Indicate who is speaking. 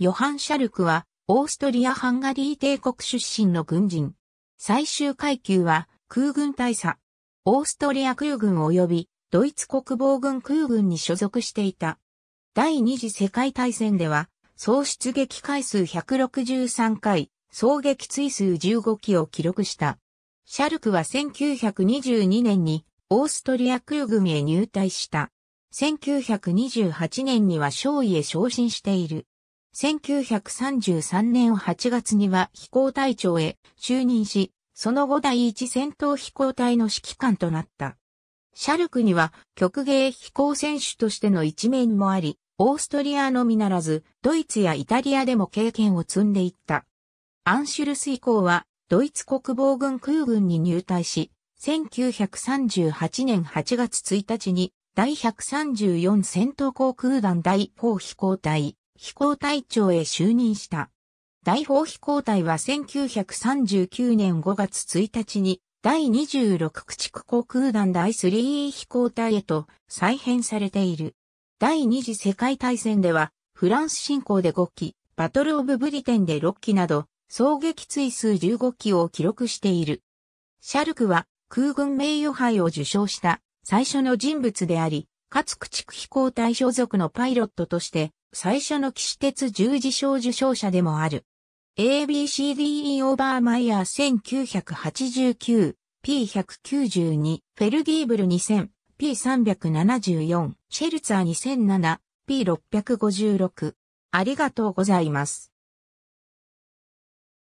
Speaker 1: ヨハン・シャルクは、オーストリア・ハンガリー帝国出身の軍人。最終階級は、空軍大佐。オーストリア空軍及び、ドイツ国防軍空軍に所属していた。第二次世界大戦では、総出撃回数163回、総撃墜数15機を記録した。シャルクは1922年にオーストリア空軍へ入隊した。1928年には少尉へ昇進している。1933年8月には飛行隊長へ就任し、その後第一戦闘飛行隊の指揮官となった。シャルクには曲芸飛行選手としての一面もあり、オーストリアのみならず、ドイツやイタリアでも経験を積んでいった。アンシュルス以降は、ドイツ国防軍空軍に入隊し、1938年8月1日に第134戦闘航空団第4飛行隊、飛行隊長へ就任した。大砲飛行隊は1939年5月1日に第26駆逐航空団第 3E 飛行隊へと再編されている。第二次世界大戦ではフランス侵攻で5機、バトルオブブリテンで6機など、総撃墜数15機を記録している。シャルクは空軍名誉杯を受賞した最初の人物であり、かつ駆逐飛行隊所属のパイロットとして、最初の騎士鉄十字章受章者でもある。ABCDE オーバーマイヤー 1989P192 フェルギーブル 2000P374 シェルツァー 2007P656 ありがとうございます。